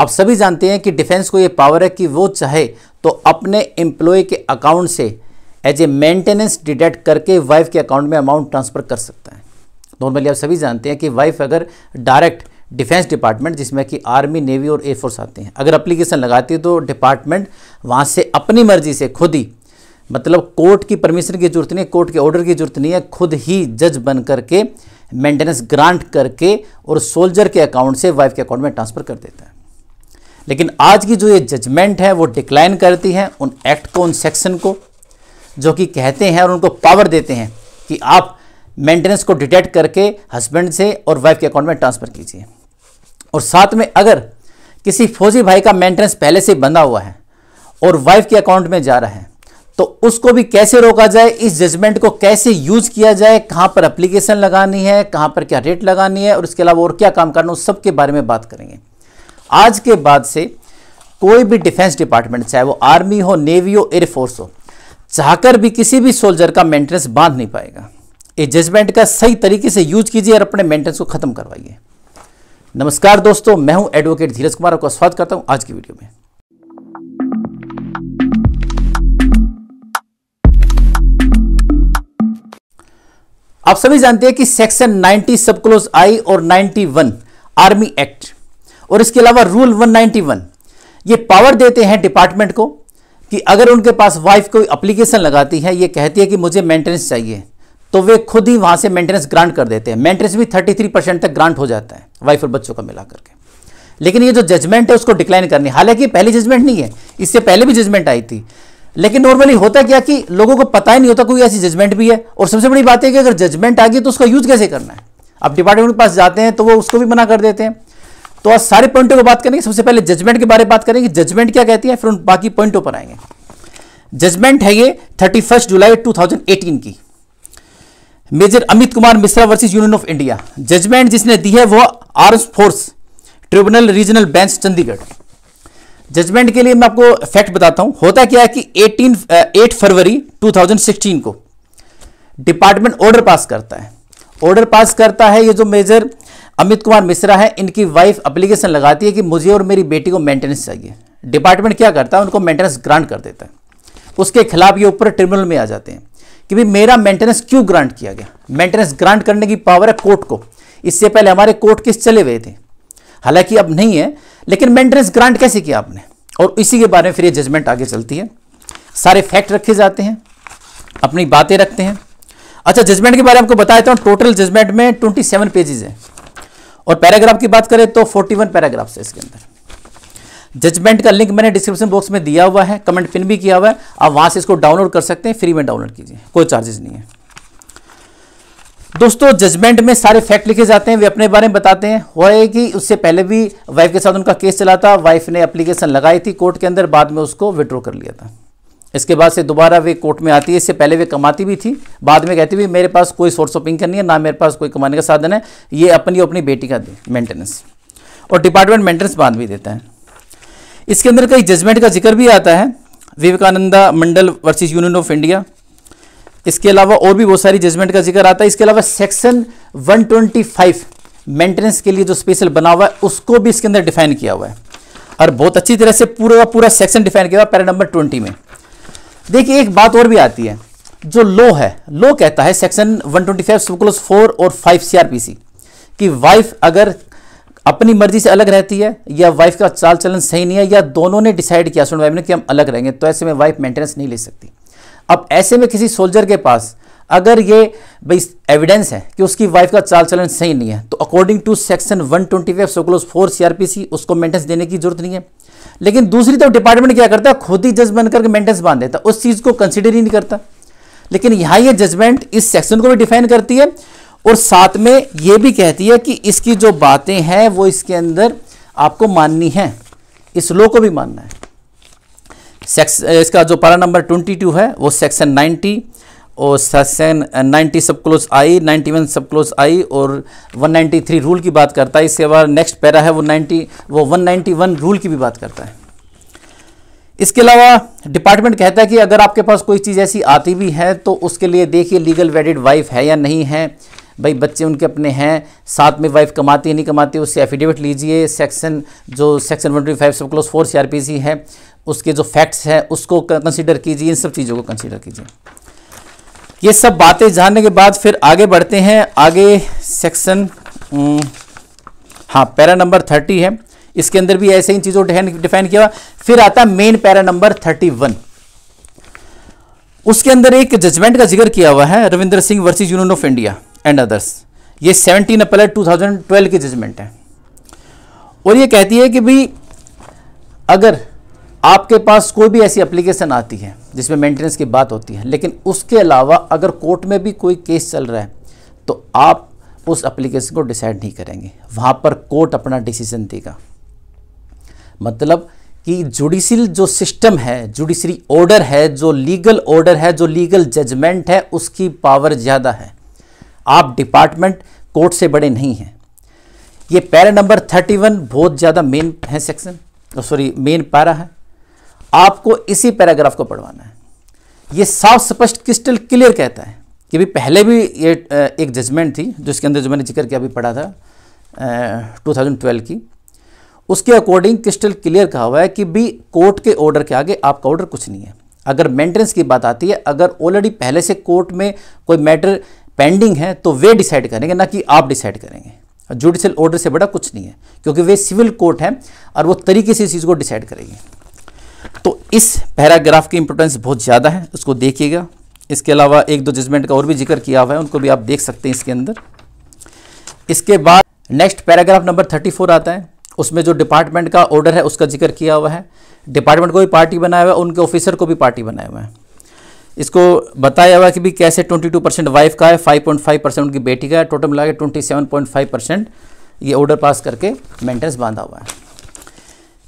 आप सभी जानते हैं कि डिफेंस को ये पावर है कि वो चाहे तो अपने एम्प्लॉय के अकाउंट से एज ए मेंटेनेंस डिडेक्ट करके वाइफ के अकाउंट में अमाउंट ट्रांसफ़र कर सकता है नॉर्मली आप सभी जानते हैं कि वाइफ अगर डायरेक्ट डिफेंस डिपार्टमेंट जिसमें कि आर्मी नेवी और एयरफोर्स आते हैं अगर अप्लीकेशन लगाती है तो डिपार्टमेंट वहाँ से अपनी मर्जी से खुद ही मतलब कोर्ट की परमिशन की जरूरत नहीं है कोर्ट के ऑर्डर की जरूरत नहीं है खुद ही जज बन करके मेंटेनेंस ग्रांट करके और सोल्जर के अकाउंट से वाइफ के अकाउंट में ट्रांसफ़र कर देता है लेकिन आज की जो ये जजमेंट है वो डिक्लाइन करती है उन एक्ट को उन सेक्शन को जो कि कहते हैं और उनको पावर देते हैं कि आप मेंटेनेंस को डिटेक्ट करके हस्बैंड से और वाइफ के अकाउंट में ट्रांसफ़र कीजिए और साथ में अगर किसी फौजी भाई का मेंटेनेंस पहले से बंधा हुआ है और वाइफ के अकाउंट में जा रहा है तो उसको भी कैसे रोका जाए इस जजमेंट को कैसे यूज किया जाए कहाँ पर एप्लीकेशन लगानी है कहाँ पर क्या रेट लगानी है और इसके अलावा और क्या काम करना उस सब के बारे में बात करेंगे आज के बाद से कोई भी डिफेंस डिपार्टमेंट चाहे वो आर्मी हो नेवी हो एयरफोर्स हो चाहकर भी किसी भी सोल्जर का मेंटेनेंस बांध नहीं पाएगा इस जजमेंट का सही तरीके से यूज कीजिए और अपने मेंटेनेंस को खत्म करवाइए नमस्कार दोस्तों मैं हूं एडवोकेट धीरज कुमार आपका स्वागत करता हूं आज की वीडियो में आप सभी जानते हैं कि सेक्शन 90 सब क्लोज आई और 91 आर्मी एक्ट और इसके अलावा रूल 191 ये पावर देते हैं डिपार्टमेंट को कि अगर उनके पास वाइफ कोई अप्लीकेशन लगाती है ये कहती है कि मुझे मेंटेनेंस चाहिए तो वे खुद ही वहाँ से मेंटेनेंस ग्रांट कर देते हैं मेंटेनेंस भी 33 परसेंट तक ग्रांट हो जाता है वाइफ और बच्चों का मिला करके लेकिन ये जो जजमेंट है उसको डिक्लाइन करनी हालांकि पहली जजमेंट नहीं है इससे पहले भी जजमेंट आई थी लेकिन नॉर्मली होता क्या कि लोगों को पता ही नहीं होता कोई ऐसी जजमेंट भी है और सबसे बड़ी बात है कि अगर जजमेंट आ गई तो उसका यूज कैसे करना है अब डिपार्टमेंट के पास जाते हैं तो वो उसको भी मना कर देते हैं तो आज सारे पॉइंटों को बात करेंगे सबसे पहले जजमेंट के बारे में बात करेंगे जजमेंट क्या कहती है फिर उन बाकी पॉइंटों पर आएंगे जजमेंट है ये थर्टी जुलाई टू की major Amit Kumar Mishra versus union of India judgment जिसने दी है वह arms force tribunal regional bench Chandigarh judgment के लिए मैं आपको फैक्ट बताता हूं होता क्या है कि 18 8 फरवरी 2016 को डिपार्टमेंट ऑर्डर पास करता है ऑर्डर पास करता है ये जो मेजर अमित कुमार मिश्रा है इनकी वाइफ अप्लीकेशन लगाती है कि मुझे और मेरी बेटी को मेंटेनेंस चाहिए डिपार्टमेंट क्या करता है उनको मेंटेनेंस ग्रांट कर देता है उसके खिलाफ ये ऊपर ट्रिब्यूनल में आ जाते हैं कि भाई मेरा मेंटेनेंस क्यों ग्रांट किया गया मेंटेनेंस ग्रांट करने की पावर है कोर्ट को इससे पहले हमारे कोर्ट केस चले हुए थे हालांकि अब नहीं है लेकिन मेंटेनेंस ग्रांट कैसे किया आपने और इसी के बारे में फिर ये जजमेंट आगे चलती है सारे फैक्ट रखे जाते हैं अपनी बातें रखते हैं अच्छा जजमेंट के बारे में आपको बता देता हूँ टोटल जजमेंट में ट्वेंटी सेवन पेजेज है और पैराग्राफ की बात करें तो 41 पैराग्राफ्स है इसके अंदर जजमेंट का लिंक मैंने डिस्क्रिप्शन बॉक्स में दिया हुआ है कमेंट पिन भी किया हुआ है आप वहां से इसको डाउनलोड कर सकते हैं फ्री में डाउनलोड कीजिए कोई चार्जेस नहीं है दोस्तों जजमेंट में सारे फैक्ट लिखे जाते हैं वे अपने बारे में बताते हैं हुआ है कि उससे पहले भी वाइफ के साथ उनका केस चला था वाइफ ने एप्लीकेशन लगाई थी कोर्ट के अंदर बाद में उसको विड्रॉ कर लिया था इसके बाद से दोबारा वे कोर्ट में आती है इससे पहले वे कमाती भी थी बाद में कहती भी मेरे पास कोई सोर्स ऑफ इनकम नहीं है ना मेरे पास कोई कमाने का साधन है ये अपनी अपनी बेटी का मेंटेनेंस और डिपार्टमेंट मेंटेनेंस बांध भी देता है इसके अंदर कई जजमेंट का जिक्र भी आता है Vivekananda Mandal versus union of India इसके अलावा और भी बहुत सारी जजमेंट का जिक्र आता है इसके अलावा सेक्शन वन मेंटेनेंस के लिए जो स्पेशल बना हुआ है उसको भी इसके अंदर डिफाइन किया हुआ है और बहुत अच्छी तरह से पूरा पूरा सेक्शन डिफाइन किया हुआ है पैरा नंबर ट्वेंटी में देखिए एक बात और भी आती है जो लो है लो कहता है सेक्शन 125 ट्वेंटी फाइव फोर और फाइव सीआरपीसी कि वाइफ अगर अपनी मर्जी से अलग रहती है या वाइफ का चाल चलन सही नहीं है या दोनों ने डिसाइड किया स्टूडेंट वाइफ ने कि हम अलग रहेंगे तो ऐसे में वाइफ मेंटेनेंस नहीं ले सकती अब ऐसे में किसी सोल्जर के पास अगर ये भाई एविडेंस है कि उसकी वाइफ का चाल चलन सही नहीं है तो according to section 125 twenty five subclause four C उसको मेंटेनेंस देने की जरूरत नहीं है लेकिन दूसरी तरफ तो डिपार्टमेंट क्या करता है खुद ही जज बनकर मेंटेनेंस बांध देता उस चीज़ को कंसिडर ही नहीं करता लेकिन यहाँ ये जजमेंट इस सेक्शन को भी डिफाइन करती है और साथ में ये भी कहती है कि इसकी जो बातें हैं वो इसके अंदर आपको माननी है इस लो को भी मानना है सेक्स इसका जो पारा नंबर ट्वेंटी टू है वो सेक्शन नाइनटी और सेक्शन 90 सब क्लोज आई 91 सब क्लोज आई और 193 रूल की बात करता है इसके बाद नेक्स्ट पैरा है वो 90 वो 191 रूल की भी बात करता है इसके अलावा डिपार्टमेंट कहता है कि अगर आपके पास कोई चीज़ ऐसी आती भी है तो उसके लिए देखिए लीगल वेडिड वाइफ है या नहीं है भाई बच्चे उनके अपने हैं साथ में वाइफ कमाती है नहीं कमाती उससे एफिडेविट लीजिए सेक्शन जो section one five subclause four C है उसके जो फैक्ट्स हैं उसको कंसिडर कीजिए इन सब चीज़ों को कंसिडर कीजिए ये सब बातें जानने के बाद फिर आगे बढ़ते हैं आगे सेक्शन हम्म, हाँ पैरा नंबर थर्टी है इसके अंदर भी ऐसे ही चीज़ों डिफाइन किया फिर आता main para number thirty one उसके अंदर एक जजमेंट का जिक्र किया हुआ है Ravindra Singh versus union of India and others ये seventeen April two thousand twelve की जजमेंट है और ये कहती है कि भाई अगर आपके पास कोई भी ऐसी एप्लीकेशन आती है जिसमें मेंटेनेंस की बात होती है लेकिन उसके अलावा अगर कोर्ट में भी कोई केस चल रहा है तो आप उस एप्लीकेशन को डिसाइड नहीं करेंगे वहाँ पर कोर्ट अपना डिसीजन देगा मतलब कि जुडिशल जो सिस्टम है जुडिशरी ऑर्डर है जो लीगल ऑर्डर है जो लीगल जजमेंट है उसकी पावर ज़्यादा है आप डिपार्टमेंट कोर्ट से बड़े नहीं हैं ये पैरा नंबर थर्टी वन बहुत ज़्यादा मेन है सेक्शन सॉरी मेन पैरा है आपको इसी पैराग्राफ को पढ़वाना है ये साफ स्पष्ट क्रिस्टल क्लियर कहता है कि भी पहले भी ये एक जजमेंट थी जिसके अंदर जो मैंने जिक्र किया अभी पढ़ा था टू थाउजेंड ट्वेल्व की उसके अकॉर्डिंग क्रिस्टल क्लियर कहा हुआ है कि भी कोर्ट के ऑर्डर के आगे आपका ऑर्डर कुछ नहीं है अगर मेंटेनेंस की बात आती है अगर ऑलरेडी पहले से कोर्ट में कोई मैटर पेंडिंग है तो वे डिसाइड करेंगे ना कि आप डिसाइड करेंगे जुडिशल ऑर्डर से बड़ा कुछ नहीं है क्योंकि वे सिविल कोर्ट हैं और वो तरीके से इस चीज़ को डिसाइड करेगी तो इस पैराग्राफ की इंपोर्टेंस बहुत ज़्यादा है उसको देखिएगा इसके अलावा एक दो जजमेंट का और भी जिक्र किया हुआ है उनको भी आप देख सकते हैं इसके अंदर इसके बाद next paragraph number thirty four आता है उसमें जो डिपार्टमेंट का ऑर्डर है उसका जिक्र किया हुआ है डिपार्टमेंट को भी पार्टी बनाया हुआ है उनके ऑफिसर को भी पार्टी बनाया हुआ है इसको बताया हुआ कि भी कैसे टू परसेंट वाइफ का है फाइव परसेंट उनकी बेटी का है टोटल मिला के फाइव परसेंट ये ऑर्डर पास करके मेंटेनेंस बांधा हुआ है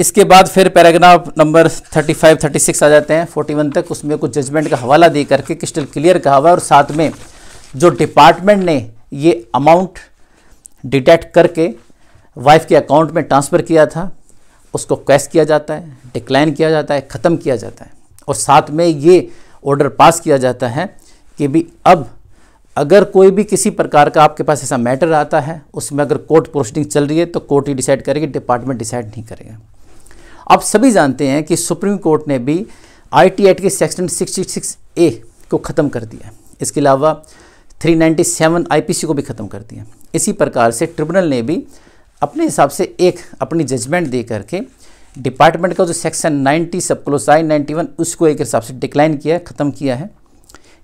इसके बाद फिर पैराग्राफ नंबर 35, 36 आ जाते हैं 41 तक उसमें कुछ जजमेंट का हवाला दे करके क्रिस्टल क्लियर कहा हुआ है और साथ में जो डिपार्टमेंट ने ये अमाउंट डिटेक्ट करके वाइफ के अकाउंट में ट्रांसफ़र किया था उसको कैश किया जाता है डिक्लाइन किया जाता है ख़त्म किया जाता है और साथ में ये ऑर्डर पास किया जाता है कि भी अब अगर कोई भी किसी प्रकार का आपके पास ऐसा मैटर आता है उसमें अगर कोर्ट प्रोसीडिंग चल रही है तो कोर्ट ही डिसाइड करेगी डिपार्टमेंट डिसाइड नहीं करेगा आप सभी जानते हैं कि सुप्रीम कोर्ट ने भी आई टी एक्ट के सेक्शन सिक्स ए को ख़त्म कर दिया इसके अलावा 397 सी को भी ख़त्म कर दिया इसी प्रकार से ट्रिब्यूनल ने भी अपने हिसाब से एक अपनी जजमेंट दे करके डिपार्टमेंट का जो सेक्शन 90 सब क्लोज आई नाइन्टी उसको एक हिसाब से डिक्लाइन किया है ख़त्म किया है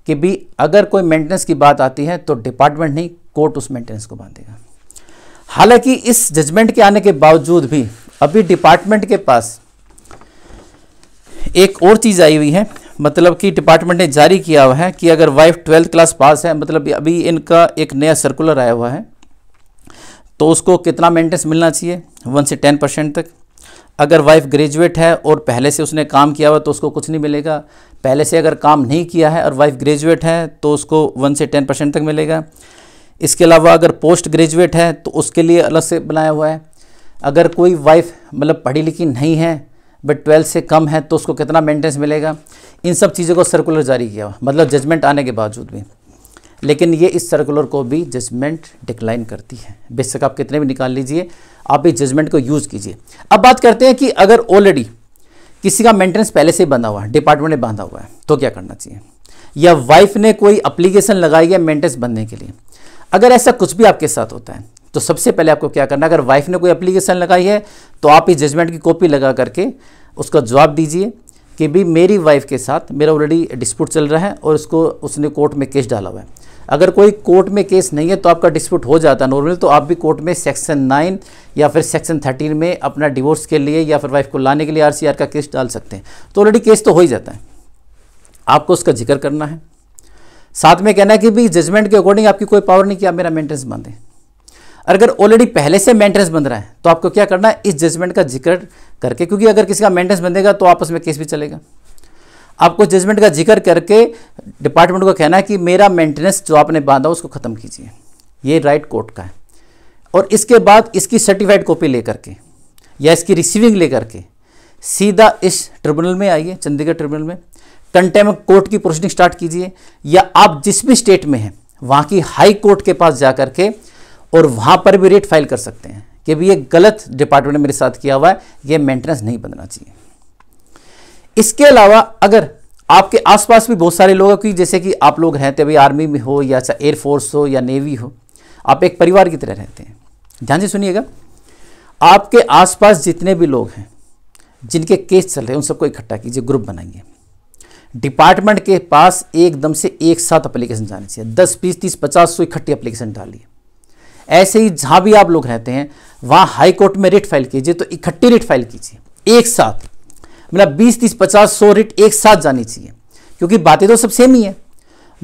कि भी अगर कोई मेंटेनेंस की बात आती है तो डिपार्टमेंट नहीं कोर्ट उस मेंटेनेंस को बांधेगा हालांकि इस जजमेंट के आने के बावजूद भी अभी डिपार्टमेंट के पास एक और चीज़ आई हुई है मतलब कि डिपार्टमेंट ने जारी किया हुआ है कि अगर वाइफ ट्वेल्थ क्लास पास है मतलब अभी इनका एक नया सर्कुलर आया हुआ है तो उसको कितना मेंटेनेंस मिलना चाहिए वन से टेन परसेंट तक अगर वाइफ ग्रेजुएट है और पहले से उसने काम किया हुआ तो उसको कुछ नहीं मिलेगा पहले से अगर काम नहीं किया है और वाइफ ग्रेजुएट है तो उसको वन से टेन परसेंट तक मिलेगा इसके अलावा अगर पोस्ट ग्रेजुएट है तो उसके लिए अलग से बनाया हुआ है अगर कोई वाइफ मतलब पढ़ी लिखी नहीं है बट ट्वेल्थ से कम है तो उसको कितना मेंटेनेंस मिलेगा इन सब चीज़ों को सर्कुलर जारी किया मतलब जजमेंट आने के बावजूद भी लेकिन ये इस सर्कुलर को भी जजमेंट डिक्लाइन करती है बेशक आप कितने भी निकाल लीजिए आप इस जजमेंट को यूज़ कीजिए अब बात करते हैं कि अगर ऑलरेडी किसी का मेंटेनेंस पहले से ही बंधा हुआ है डिपार्टमेंट ने बांधा हुआ है तो क्या करना चाहिए या वाइफ ने कोई अप्लीकेशन लगाई है मेंटेनेंस बनने के लिए अगर ऐसा कुछ भी आपके साथ होता है तो सबसे पहले आपको क्या करना अगर वाइफ ने कोई एप्लीकेशन लगाई है तो आप इस जजमेंट की कॉपी लगा करके उसका जवाब दीजिए कि भी मेरी वाइफ के साथ मेरा ऑलरेडी डिस्प्यूट चल रहा है और उसको उसने कोर्ट में केस डाला हुआ है अगर कोई कोर्ट में केस नहीं है तो आपका डिस्प्यूट हो जाता है नॉर्मली तो आप भी कोर्ट में सेक्शन नाइन या फिर सेक्शन थर्टीन में अपना डिवोर्स के लिए या फिर वाइफ को लाने के लिए आर का केस डाल सकते हैं तो ऑलरेडी केस तो हो ही जाता है आपको उसका जिक्र करना है साथ में कहना है कि भी जजमेंट के अकॉर्डिंग आपकी कोई पावर नहीं कि आप मेरा मेंटेनेंस बांधें अगर ऑलरेडी पहले से मेंटेनेंस बन रहा है तो आपको क्या करना है इस जजमेंट का जिक्र करके क्योंकि अगर किसी का मेंटेनेंस बनेगा तो आपस में केस भी चलेगा आपको जजमेंट का जिक्र करके डिपार्टमेंट को कहना है कि मेरा मेंटेनेंस जो आपने बांधा उसको ख़त्म कीजिए ये राइट कोर्ट का है और इसके बाद इसकी सर्टिफाइड कॉपी लेकर के या इसकी रिसीविंग लेकर के सीधा इस ट्रिब्यूनल में आइए चंडीगढ़ ट्रिब्यूनल में कंटेम कोर्ट की प्रोसीडिंग स्टार्ट कीजिए या आप जिस भी स्टेट में हैं वहाँ की हाई कोर्ट के पास जा के और वहाँ पर भी रेट फाइल कर सकते हैं कि भी ये गलत डिपार्टमेंट ने मेरे साथ किया हुआ है ये मेंटेनेंस नहीं बनना चाहिए इसके अलावा अगर आपके आसपास भी बहुत सारे लोग हैं क्योंकि जैसे कि आप लोग रहते अभी आर्मी में हो या चाहे एयरफोर्स हो या नेवी हो आप एक परिवार की तरह रहते हैं ध्यान से सुनिएगा आपके आसपास जितने भी लोग हैं जिनके केस चल रहे हैं उन सबको इकट्ठा कीजिए ग्रुप बनाइए डिपार्टमेंट के पास एकदम से एक साथ अप्लीकेशन जानी चाहिए दस बीस तीस पचास सौ इकट्ठी अप्लीकेशन डालिए ऐसे ही जहाँ भी आप लोग रहते हैं वहाँ हाई कोर्ट में रिट फाइल कीजिए तो इकट्ठी रिट फाइल कीजिए एक साथ मतलब बीस तीस पचास सौ रिट एक साथ जानी चाहिए क्योंकि बातें तो सब सेम ही है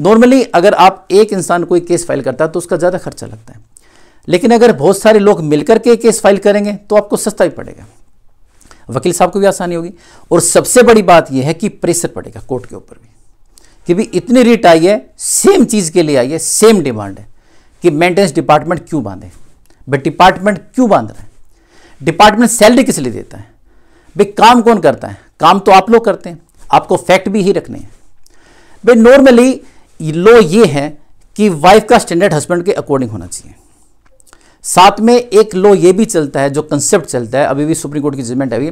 नॉर्मली अगर आप एक इंसान कोई केस फाइल करता है तो उसका ज़्यादा खर्चा लगता है लेकिन अगर बहुत सारे लोग मिलकर के केस फाइल करेंगे तो आपको सस्ता ही पड़ेगा वकील साहब को भी आसानी होगी और सबसे बड़ी बात यह है कि प्रेशर पड़ेगा कोर्ट के ऊपर भी कि भी इतनी रिट आई है सेम चीज़ के लिए आई है सेम डिमांड है कि मेंटेनेंस डिपार्टमेंट क्यों बांधे भाई डिपार्टमेंट क्यों बांध रहे हैं डिपार्टमेंट सैलरी किस लिए देता है भाई काम कौन करता है काम तो आप लोग करते हैं आपको फैक्ट भी ही रखने हैं भाई नॉर्मली लो ये है कि वाइफ का स्टैंडर्ड हस्बैंड के अकॉर्डिंग होना चाहिए साथ में एक लो ये भी चलता है जो कंसेप्ट चलता है अभी भी सुप्रीम कोर्ट की जजमेंट अभी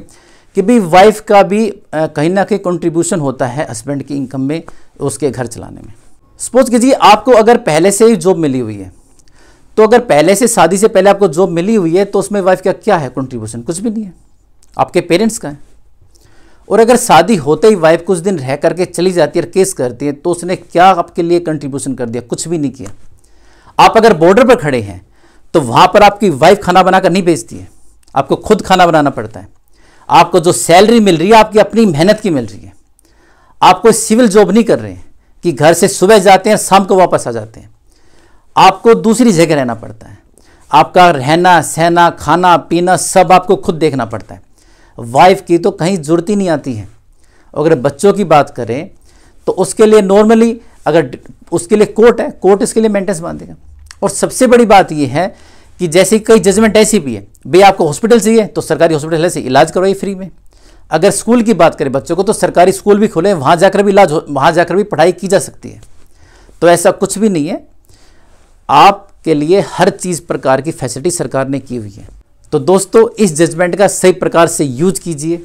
कि भी वाइफ का भी कहीं ना कहीं कंट्रीब्यूशन होता है हस्बैंड की इनकम में उसके घर चलाने में सपोज कीजिए आपको अगर पहले से ही जॉब मिली हुई है तो अगर पहले से शादी से पहले आपको जॉब मिली हुई है तो उसमें वाइफ का क्या है कंट्रीब्यूशन कुछ भी नहीं है आपके पेरेंट्स का है और अगर शादी होते ही वाइफ कुछ दिन रह करके चली जाती है और केस करती है तो उसने क्या आपके लिए कंट्रीब्यूशन कर दिया कुछ भी नहीं किया आप अगर बॉर्डर पर खड़े हैं तो वहाँ पर आपकी वाइफ खाना बनाकर नहीं बेचती है आपको खुद खाना बनाना पड़ता है आपको जो सैलरी मिल रही है आपकी अपनी मेहनत की मिल रही है आप कोई सिविल जॉब नहीं कर रहे हैं कि घर से सुबह जाते हैं शाम को वापस आ जाते हैं आपको दूसरी जगह रहना पड़ता है आपका रहना सहना खाना पीना सब आपको खुद देखना पड़ता है वाइफ की तो कहीं ज़रूरत ही नहीं आती है अगर बच्चों की बात करें तो उसके लिए नॉर्मली अगर उसके लिए कोर्ट है कोर्ट इसके लिए मेंटेनेंस बांधेगा और सबसे बड़ी बात यह है कि जैसे कई जजमेंट ऐसी भी है भाई आपको हॉस्पिटल चाहिए तो सरकारी हॉस्पिटल है से इलाज करवाई फ्री में अगर स्कूल की बात करें बच्चों को तो सरकारी स्कूल भी खुले वहाँ जाकर भी इलाज हो वहाँ जाकर भी पढ़ाई की जा सकती है तो ऐसा कुछ भी नहीं है आपके लिए हर चीज़ प्रकार की फैसिलिटी सरकार ने की हुई है तो दोस्तों इस जजमेंट का सही प्रकार से यूज कीजिए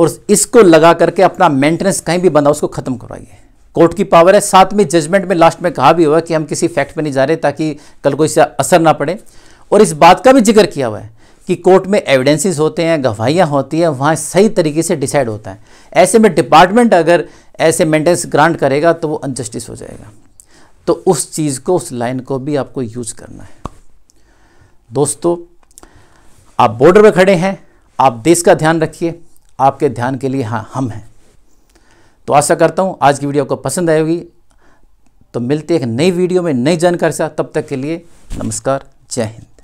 और इसको लगा करके अपना मेंटेनेंस कहीं भी बना उसको ख़त्म करवाइए कोर्ट की पावर है साथ में जजमेंट में लास्ट में कहा भी हुआ कि हम किसी फैक्ट पर नहीं जा रहे ताकि कल को इससे असर ना पड़े और इस बात का भी जिक्र किया हुआ है कि कोर्ट में एविडेंसेस होते हैं गवाहियाँ होती हैं वहाँ सही तरीके से डिसाइड होता है ऐसे में डिपार्टमेंट अगर ऐसे मेंटेनेंस ग्रांट करेगा तो वो अनजस्टिस हो जाएगा तो उस चीज़ को उस लाइन को भी आपको यूज करना है दोस्तों आप बॉर्डर पर खड़े हैं आप देश का ध्यान रखिए आपके ध्यान के लिए हाँ हम हैं तो आशा करता हूँ आज की वीडियो आपको पसंद आएगी तो मिलते एक नई वीडियो में नई जानकारी से तब तक के लिए नमस्कार जय हिंद